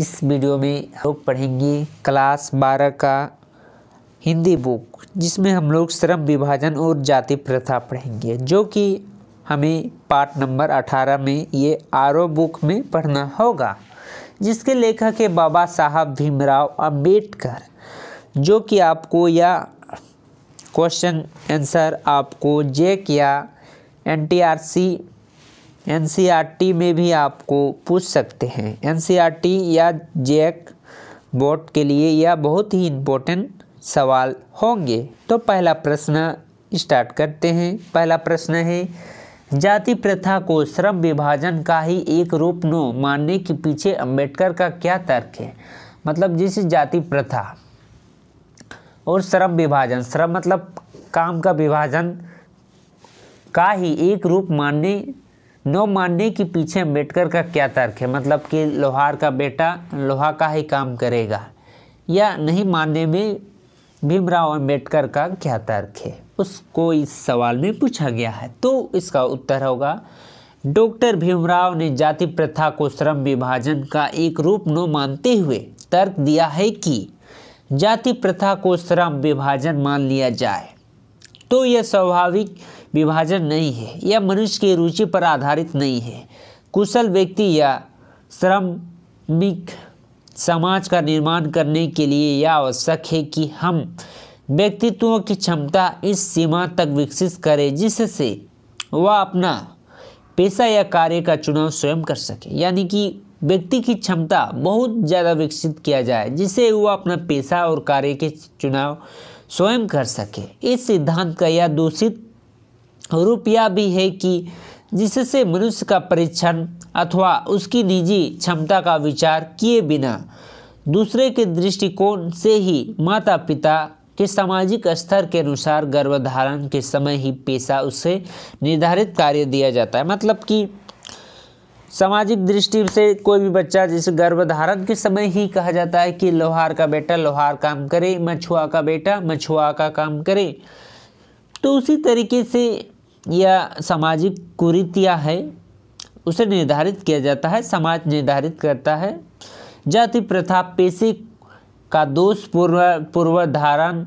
इस वीडियो में हम लोग पढ़ेंगे क्लास बारह का हिंदी बुक जिसमें हम लोग श्रम विभाजन और जाति प्रथा पढ़ेंगे जो कि हमें पार्ट नंबर अठारह में ये आरओ बुक में पढ़ना होगा जिसके लेखक है बाबा साहब भीमराव अंबेडकर जो कि आपको या क्वेश्चन आंसर आपको जेक या N T R C N में भी आपको पूछ सकते हैं एन या जैक बोर्ड के लिए यह बहुत ही इम्पोर्टेंट सवाल होंगे तो पहला प्रश्न स्टार्ट करते हैं पहला प्रश्न है जाति प्रथा को श्रम विभाजन का ही एक रूप नो मानने के पीछे अंबेडकर का क्या तर्क है मतलब जैसे जाति प्रथा और श्रम विभाजन श्रम मतलब काम का विभाजन का ही एक रूप मानने नौ मानने के पीछे अम्बेडकर का क्या तर्क है मतलब कि लोहार का बेटा लोहा का ही काम करेगा या नहीं मानने में भीमराव अम्बेडकर का क्या तर्क है उसको इस सवाल में पूछा गया है तो इसका उत्तर होगा डॉक्टर भीमराव ने जाति प्रथा को श्रम विभाजन का एक रूप न मानते हुए तर्क दिया है कि जाति प्रथा को श्रम विभाजन मान लिया जाए तो यह स्वाभाविक विभाजन नहीं है यह मनुष्य की रुचि पर आधारित नहीं है कुशल व्यक्ति या श्रमिक समाज का निर्माण करने के लिए यह आवश्यक है कि हम व्यक्तित्वों की क्षमता इस सीमा तक विकसित करें जिससे वह अपना पेशा या कार्य का चुनाव स्वयं कर सके यानी कि व्यक्ति की क्षमता बहुत ज़्यादा विकसित किया जाए जिससे वह अपना पेशा और कार्य के चुनाव स्वयं कर सके इस सिद्धांत का यह दूषित रुपया भी है कि जिससे मनुष्य का परीक्षण अथवा उसकी निजी क्षमता का विचार किए बिना दूसरे के दृष्टिकोण से ही माता पिता के सामाजिक स्तर के अनुसार गर्भधारण के समय ही पेशा उससे निर्धारित कार्य दिया जाता है मतलब कि सामाजिक दृष्टि से कोई भी बच्चा जिसे गर्भधारण के समय ही कहा जाता है कि लोहार का बेटा लोहार काम करे मछुआ का बेटा मछुआ का काम करे तो उसी तरीके से या सामाजिक कुरीतियाँ है उसे निर्धारित किया जाता है समाज निर्धारित करता है जाति प्रथा पेशे का दोष पूर्व पूर्वधारण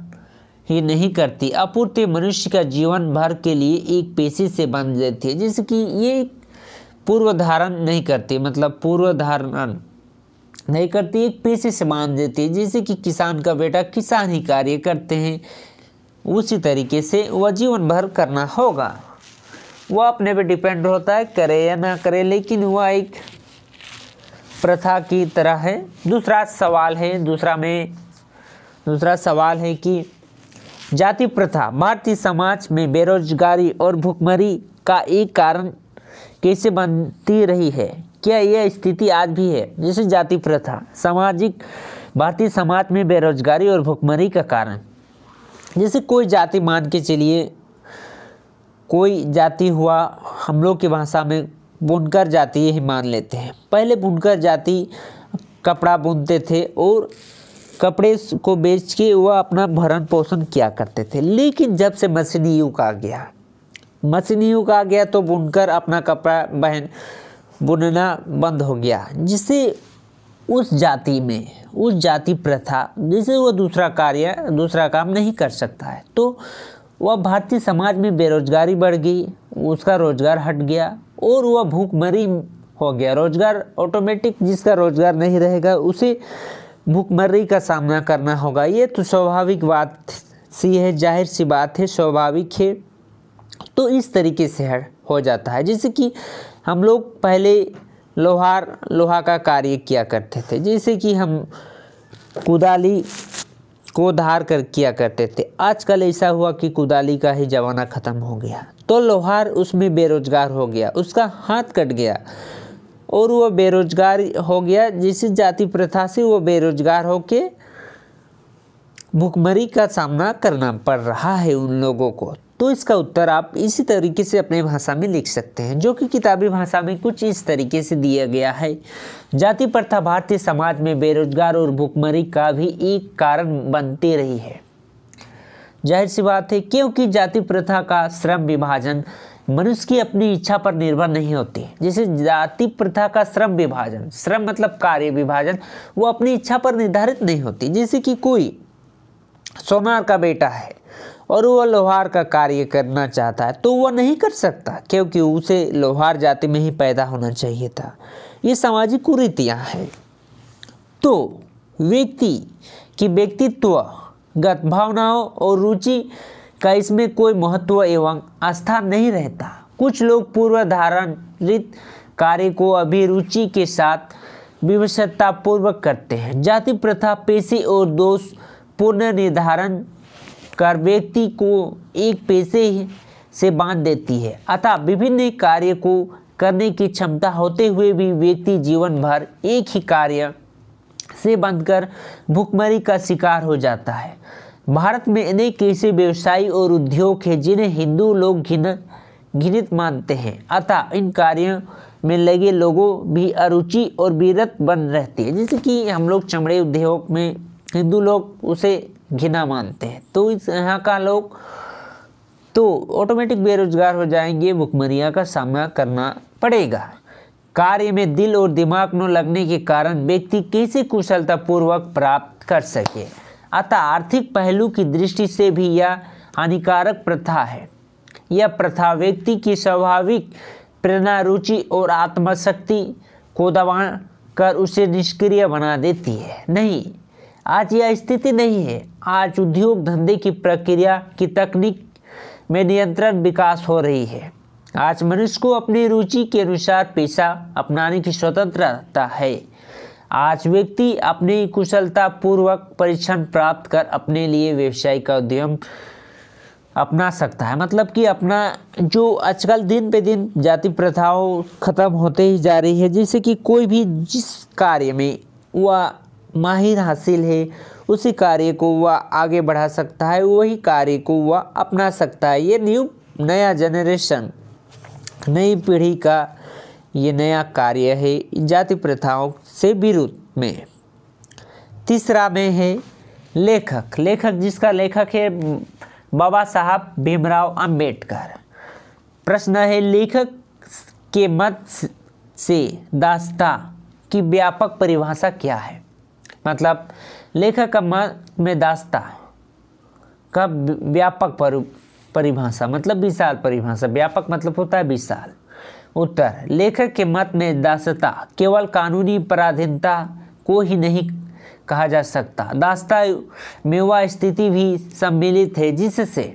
ही नहीं करती अपूर्ति मनुष्य का जीवन भर के लिए एक पेशे से बंध जाती है जैसे कि ये पूर्वधारण नहीं करती मतलब पूर्वधारण नहीं करती एक पेशे से बांध देती है जैसे कि किसान का बेटा किसान ही कार्य करते हैं उसी तरीके से वह जीवन भर करना होगा वह अपने पे डिपेंड होता है करे या ना करे लेकिन वह एक प्रथा की तरह है दूसरा सवाल है दूसरा में दूसरा सवाल है कि जाति प्रथा भारतीय समाज में बेरोजगारी और भुखमरी का एक कारण कैसे बनती रही है क्या यह स्थिति आज भी है जैसे जाति प्रथा सामाजिक भारतीय समाज में बेरोजगारी और भुखमरी का कारण जैसे कोई जाति मान के चलिए कोई जाति हुआ हम लोग की भाषा में बुनकर जाति यही मान लेते हैं पहले बुनकर जाति कपड़ा बुनते थे और कपड़े को बेच के वह अपना भरण पोषण किया करते थे लेकिन जब से मशीनी युग आ गया मशीनी युग आ गया तो बुनकर अपना कपड़ा बहन बुनना बंद हो गया जिससे उस जाति में उस जाति प्रथा जिसे वह दूसरा कार्य दूसरा काम नहीं कर सकता है तो वह भारतीय समाज में बेरोजगारी बढ़ गई उसका रोजगार हट गया और वह भूखमरी हो गया रोजगार ऑटोमेटिक जिसका रोजगार नहीं रहेगा उसे भूखमरी का सामना करना होगा ये तो स्वाभाविक बात सी है जाहिर सी बात है स्वाभाविक है तो इस तरीके से हो जाता है जैसे कि हम लोग पहले लोहार लोहा का कार्य किया करते थे जैसे कि हम कुदाली को धार कर किया करते थे आजकल ऐसा हुआ कि कुदाली का ही ज़माना ख़त्म हो गया तो लोहार उसमें बेरोजगार हो गया उसका हाथ कट गया और वो बेरोजगार हो गया जिस जाति प्रथा से वो बेरोजगार के भुखमरी का सामना करना पड़ रहा है उन लोगों को तो इसका उत्तर आप इसी तरीके से अपने भाषा में लिख सकते हैं जो कि किताबी भाषा में कुछ इस तरीके से दिया गया है जाति प्रथा भारतीय समाज में बेरोजगार और भूखमरी का भी एक कारण बनते रही है जाहिर सी बात है क्योंकि जाति प्रथा का श्रम विभाजन मनुष्य की अपनी इच्छा पर निर्भर नहीं होती जैसे जाति प्रथा का श्रम विभाजन श्रम मतलब कार्य विभाजन वो अपनी इच्छा पर निर्धारित नहीं होती जैसे कि कोई सोनार का बेटा है और वह लोहार का कार्य करना चाहता है तो वह नहीं कर सकता क्योंकि उसे लोहार जाति में ही पैदा होना चाहिए था ये सामाजिक कुरीतियाँ हैं तो व्यक्ति की व्यक्तित्व गत भावनाओं और रुचि का इसमें कोई महत्व एवं आस्था नहीं रहता कुछ लोग पूर्वधारणित कार्य को अभिरुचि के साथ विवशतापूर्वक करते हैं जाति प्रथा पेशी और दोष पुनर्निर्धारण कर व्यक्ति को एक पैसे से बांध देती है अतः विभिन्न कार्य को करने की क्षमता होते हुए भी व्यक्ति जीवन भर एक ही कार्य से बंधकर भुखमरी का शिकार हो जाता है भारत में अनेक ऐसे व्यवसायी और उद्योग हैं जिन्हें हिंदू लोग घिन घृणित मानते हैं अतः इन कार्यों में लगे लोगों भी अरुचि और वीरत बन रहती है जैसे कि हम लोग चमड़े उद्योग में हिंदू लोग उसे घिना मानते हैं तो इस यहाँ का लोग तो ऑटोमेटिक बेरोजगार हो जाएंगे भुखमरिया का सामना करना पड़ेगा कार्य में दिल और दिमाग न लगने के कारण व्यक्ति कैसे कुशलतापूर्वक प्राप्त कर सके अतः आर्थिक पहलू की दृष्टि से भी यह हानिकारक प्रथा है यह प्रथा व्यक्ति की स्वाभाविक प्रेरणा रुचि और आत्मशक्ति को दबा कर उसे निष्क्रिय बना देती है नहीं आज यह स्थिति नहीं है आज उद्योग धंधे की प्रक्रिया की तकनीक में नियंत्रण विकास हो रही है आज मनुष्य को अपनी रुचि के अनुसार पेशा अपनाने की स्वतंत्रता है आज व्यक्ति अपनी कुशलता पूर्वक परीक्षण प्राप्त कर अपने लिए व्यवसाय का उद्यम अपना सकता है मतलब कि अपना जो आजकल दिन पे दिन जाति प्रथाओं ख़त्म होते ही जा रही है जैसे कि कोई भी जिस कार्य में वह माहिर हासिल है उसी कार्य को वह आगे बढ़ा सकता है वही कार्य को वह अपना सकता है ये न्यू नया जनरेशन नई पीढ़ी का ये नया कार्य है जाति प्रथाओं से विरुद्ध में तीसरा में है लेखक लेखक जिसका लेखक है बाबा साहब भीमराव अंबेडकर प्रश्न है लेखक के मत से दास्ता की व्यापक परिभाषा क्या है मतलब लेखक का मत में दास्ता का व्यापक परिभाषा मतलब विशाल परिभाषा व्यापक मतलब होता है विशाल उत्तर लेखक के मत में दासता केवल कानूनी पराधीनता को ही नहीं कहा जा सकता दास्ता में वह स्थिति भी सम्मिलित है जिससे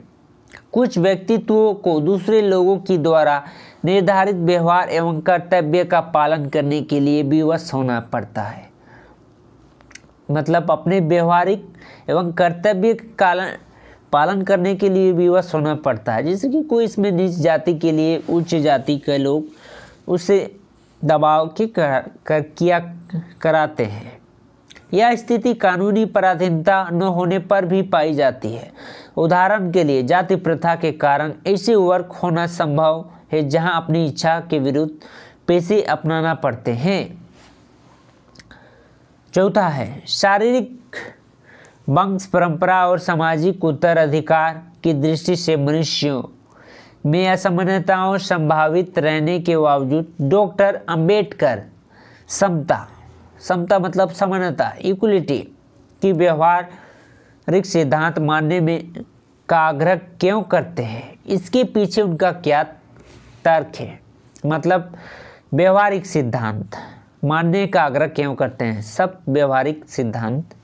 कुछ व्यक्तित्वों को दूसरे लोगों के द्वारा निर्धारित व्यवहार एवं कर्तव्य का पालन करने के लिए विवश होना पड़ता है मतलब अपने व्यवहारिक एवं कर्तव्य कालन पालन करने के लिए विवश होना पड़ता है जैसे कि कोई इसमें नीच जाति के लिए उच्च जाति के लोग उसे दबाव के कर, कर किया कराते हैं यह स्थिति कानूनी पराधीनता न होने पर भी पाई जाती है उदाहरण के लिए जाति प्रथा के कारण ऐसे वर्क होना संभव है जहां अपनी इच्छा के विरुद्ध पैसे अपनाना पड़ते हैं चौथा है शारीरिक वंश परंपरा और सामाजिक उत्तराधिकार की दृष्टि से मनुष्यों में असमानताओं संभावित रहने के बावजूद डॉक्टर अंबेडकर समता समता मतलब समानता इक्वलिटी की व्यवहारिक सिद्धांत मानने में का आग्रह क्यों करते हैं इसके पीछे उनका क्या तर्क है मतलब व्यवहारिक सिद्धांत मानने का आग्रह क्यों करते हैं सब व्यवहारिक सिद्धांत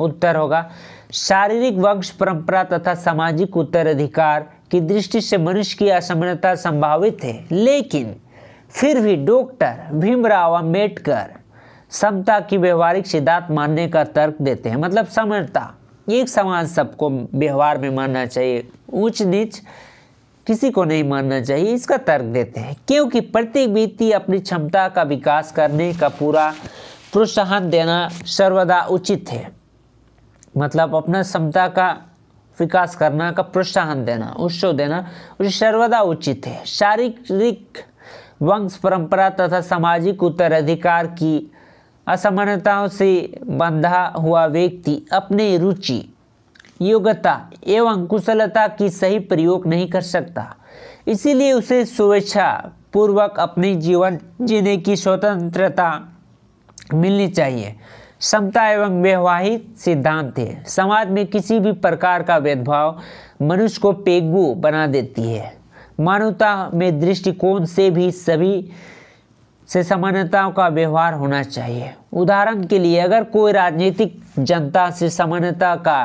उत्तर होगा शारीरिक वंश परंपरा तथा सामाजिक उत्तराधिकार की दृष्टि से मनुष्य की असमानता संभावित है लेकिन फिर भी डॉक्टर भीमराव अम्बेडकर समता की व्यवहारिक सिद्धांत मानने का तर्क देते हैं मतलब समानता एक समान सबको व्यवहार में मानना चाहिए ऊंच नीच किसी को नहीं मानना चाहिए इसका तर्क देते हैं क्योंकि प्रत्येक व्यक्ति अपनी क्षमता का विकास करने का पूरा प्रोत्साहन देना सर्वदा उचित है मतलब अपना क्षमता का विकास करना का प्रोत्साहन देना उत्सव देना उसे सर्वदा उचित है शारीरिक वंश परंपरा तथा सामाजिक उत्तराधिकार की असमानताओं से बंधा हुआ व्यक्ति अपनी रुचि योग्यता एवं कुशलता की सही प्रयोग नहीं कर सकता इसीलिए उसे स्वेच्छा पूर्वक अपने जीवन जीने की स्वतंत्रता मिलनी चाहिए समता एवं वैवाहिक सिद्धांत है समाज में किसी भी प्रकार का भेदभाव मनुष्य को पेगू बना देती है मानवता में दृष्टिकोण से भी सभी से समानताओं का व्यवहार होना चाहिए उदाहरण के लिए अगर कोई राजनीतिक जनता से समानता का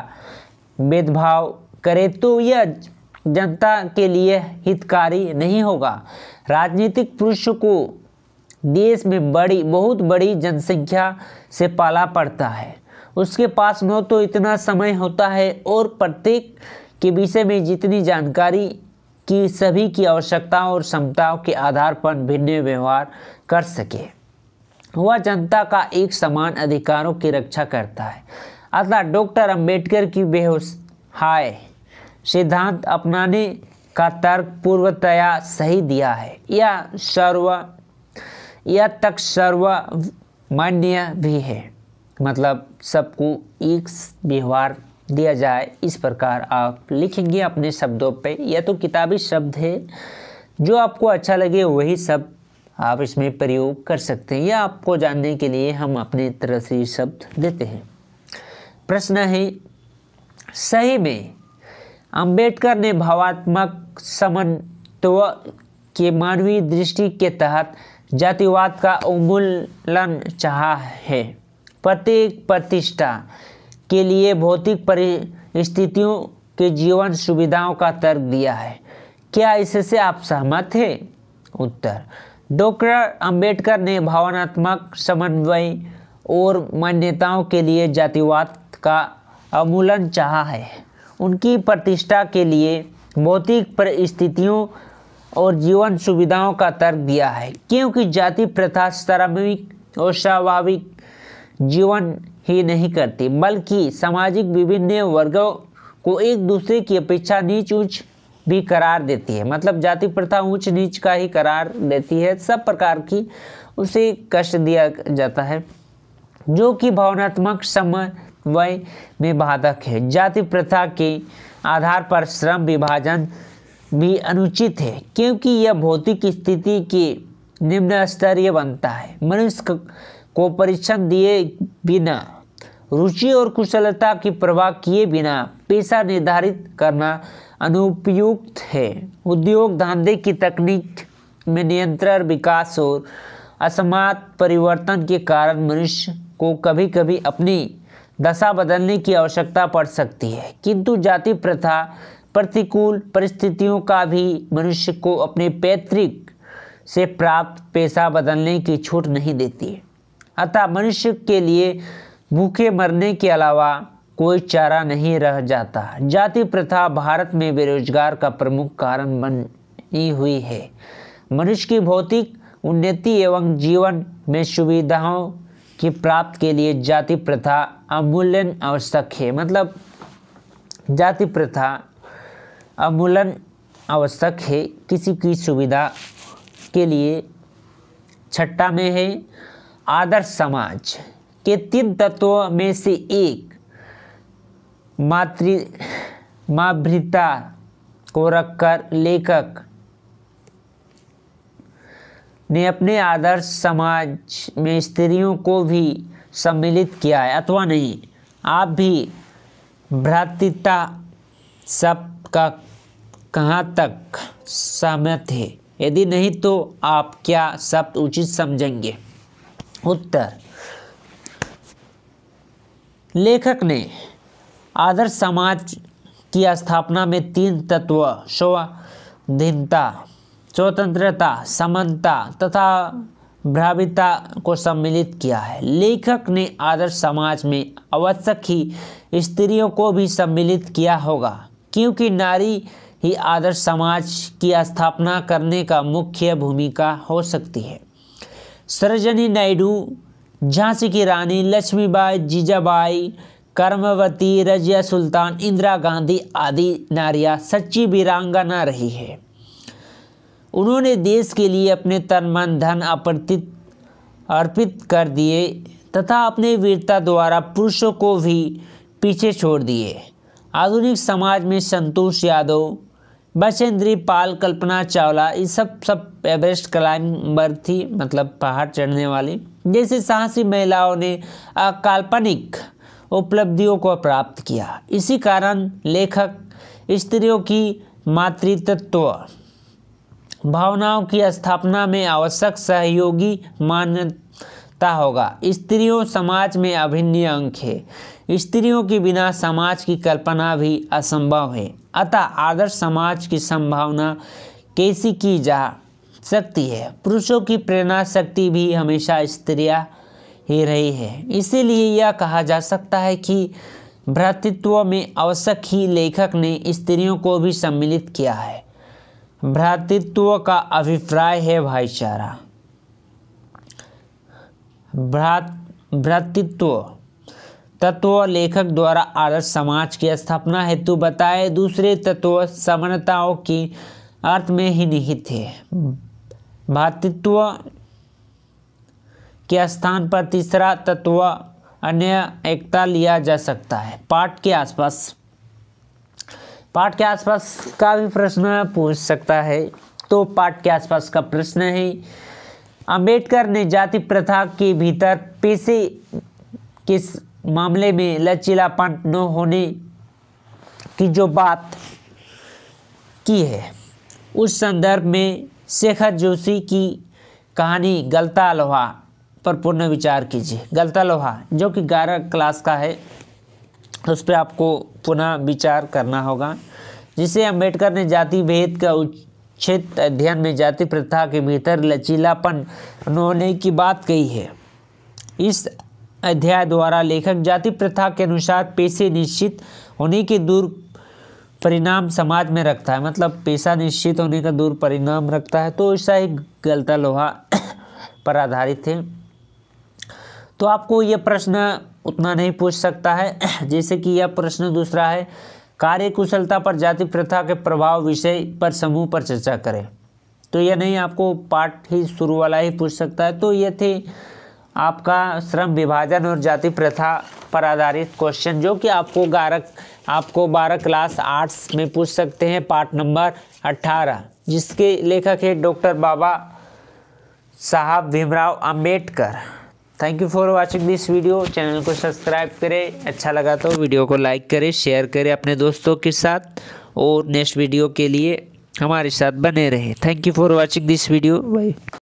भेदभाव करे तो यह जनता के लिए हितकारी नहीं होगा राजनीतिक पुरुषों को देश में बड़ी बहुत बड़ी जनसंख्या से पाला पड़ता है उसके पास न तो इतना समय होता है और प्रत्येक के विषय में जितनी जानकारी की सभी की आवश्यकताओं और क्षमताओं के आधार पर भिन्न व्यवहार कर सके वह जनता का एक समान अधिकारों की रक्षा करता है अतः डॉक्टर अंबेडकर की हाय सिद्धांत अपनाने का तर्क पूर्वतया सही दिया है यह सर्व यह तक सर्व मान्य भी है मतलब सबको एक व्यवहार दिया जाए इस प्रकार आप लिखेंगे अपने शब्दों पे या तो किताबी शब्द है जो आपको अच्छा लगे वही शब्द आप इसमें प्रयोग कर सकते हैं या आपको जानने के लिए हम अपने तरह से शब्द देते हैं प्रश्न है सही में अंबेडकर ने भावात्मक समन्व के मानवीय दृष्टि के तहत जातिवाद का उन्मूलन चाहा है प्रत्येक प्रतिष्ठा के लिए भौतिक परिस्थितियों के जीवन सुविधाओं का तर्क दिया है क्या इससे आप सहमत हैं उत्तर डॉक्टर अंबेडकर ने भावनात्मक समन्वय और मान्यताओं के लिए जातिवाद का अमूलन चाह है उनकी प्रतिष्ठा के लिए भौतिक परिस्थितियों और जीवन सुविधाओं का तर्क दिया है क्योंकि जाति प्रथा श्रमिक और स्वाभाविक जीवन ही नहीं करती बल्कि सामाजिक विभिन्न वर्गों को एक दूसरे की अपेक्षा नीच ऊंच भी करार देती है मतलब जाति प्रथा ऊंच नीच का ही करार देती है सब प्रकार की उसे कष्ट दिया जाता है जो कि भावनात्मक समझ वह बाधक है जाति प्रथा के आधार पर श्रम विभाजन भी अनुचित है क्योंकि यह भौतिक स्थिति के निम्न स्तरीय बनता है मनुष्य को परीक्षण दिए बिना रुचि और कुशलता की प्रवाह किए बिना पैसा निर्धारित करना अनुपयुक्त है उद्योग धंधे की तकनीक में नियंत्रण विकास और असमात परिवर्तन के कारण मनुष्य को कभी कभी अपनी दशा बदलने की आवश्यकता पड़ सकती है किंतु जाति प्रथा प्रतिकूल परिस्थितियों का भी मनुष्य को अपने पैतृक से प्राप्त पैसा बदलने की छूट नहीं देती है अतः मनुष्य के लिए भूखे मरने के अलावा कोई चारा नहीं रह जाता जाति प्रथा भारत में बेरोजगार का प्रमुख कारण बनी हुई है मनुष्य की भौतिक उन्नति एवं जीवन में सुविधाओं की प्राप्त के लिए जाति प्रथा अमूल्यन आवश्यक है मतलब जाति प्रथा अमूलन आवश्यक है किसी की सुविधा के लिए छठा में है आदर्श समाज के तीन तत्वों में से एक मातृ माभृता को रखकर लेखक ने अपने आदर्श समाज में स्त्रियों को भी सम्मिलित किया है अथवा नहीं आप भी भ्रातृता सब का कहाँ तक सहमत है यदि नहीं तो आप क्या शब्द उचित समझेंगे उत्तर लेखक ने आदर्श समाज की स्थापना में तीन तत्व स्वाधीनता स्वतंत्रता समानता तथा भ्राविता को सम्मिलित किया है लेखक ने आदर्श समाज में आवश्यक ही स्त्रियों को भी सम्मिलित किया होगा क्योंकि नारी ही आदर्श समाज की स्थापना करने का मुख्य भूमिका हो सकती है सरजनी नायडू झांसी की रानी लक्ष्मीबाई जीजाबाई कर्मवती रजिया सुल्तान इंदिरा गांधी आदि नारियां सच्ची वीरांगना रही है उन्होंने देश के लिए अपने तन मन धन अपर्तित अर्पित कर दिए तथा अपने वीरता द्वारा पुरुषों को भी पीछे छोड़ दिए आधुनिक समाज में संतोष यादव बचेंद्री पाल कल्पना चावला ये सब सब एवरेस्ट क्लाइंबर थी मतलब पहाड़ चढ़ने वाली जैसे साहसी महिलाओं ने अकाल्पनिक उपलब्धियों को प्राप्त किया इसी कारण लेखक स्त्रियों की मातृतत्व भावनाओं की स्थापना में आवश्यक सहयोगी मान्यता होगा स्त्रियों समाज में अभिन्न अंक है स्त्रियों के बिना समाज की कल्पना भी असंभव है अतः आदर्श समाज की संभावना कैसी की जा सकती है पुरुषों की प्रेरणा शक्ति भी हमेशा स्त्रियाँ ही रही है इसीलिए यह कहा जा सकता है कि भ्रातृत्व में आवश्यक ही लेखक ने स्त्रियों को भी सम्मिलित किया है भ्रातृत्व का अभिप्राय है भाईचारा भ्रातृत्व तत्व लेखक द्वारा आदर्श समाज की स्थापना हेतु बताए दूसरे तत्व समानताओं की अर्थ में ही निहित है भ्रातृत्व के स्थान पर तीसरा तत्व अन्य एकता लिया जा सकता है पाठ के आसपास पाठ के आसपास का भी प्रश्न पूछ सकता है तो पाठ के आसपास का प्रश्न है अंबेडकर ने जाति प्रथा के भीतर पेशे किस मामले में लचीलापन न होने की जो बात की है उस संदर्भ में शेखर जोशी की कहानी गलता लोहा पर पुनः विचार कीजिए गलता लोहा जो कि ग्यारह क्लास का है उस पर आपको पुनः विचार करना होगा जिसे अम्बेडकर ने जाति भेद का उच्छेद अध्ययन में जाति प्रथा के भीतर लचीलापन होने की बात कही है इस अध्याय द्वारा लेखक जाति प्रथा के अनुसार पेशे निश्चित होने के दूर परिणाम समाज में रखता है मतलब पेशा निश्चित होने का दूर परिणाम रखता है तो ऐसा ही गलता लोहा पर आधारित है तो आपको ये प्रश्न उतना नहीं पूछ सकता है जैसे कि यह प्रश्न दूसरा है कार्यकुशलता पर जाति प्रथा के प्रभाव विषय पर समूह पर चर्चा करें तो यह नहीं आपको पाठ ही शुरू वाला ही पूछ सकता है तो ये थे आपका श्रम विभाजन और जाति प्रथा पर आधारित क्वेश्चन जो कि आपको ग्यारह आपको बारह क्लास आर्ट्स में पूछ सकते हैं पार्ट नंबर अट्ठारह जिसके लेखक है doctor Baba Saheb Bhimrao Ambedkar thank you for watching this video channel को सब्सक्राइब करें अच्छा लगा तो वीडियो को लाइक करें शेयर करें अपने दोस्तों के साथ और नेक्स्ट वीडियो के लिए हमारे साथ बने रहे thank you for watching this video by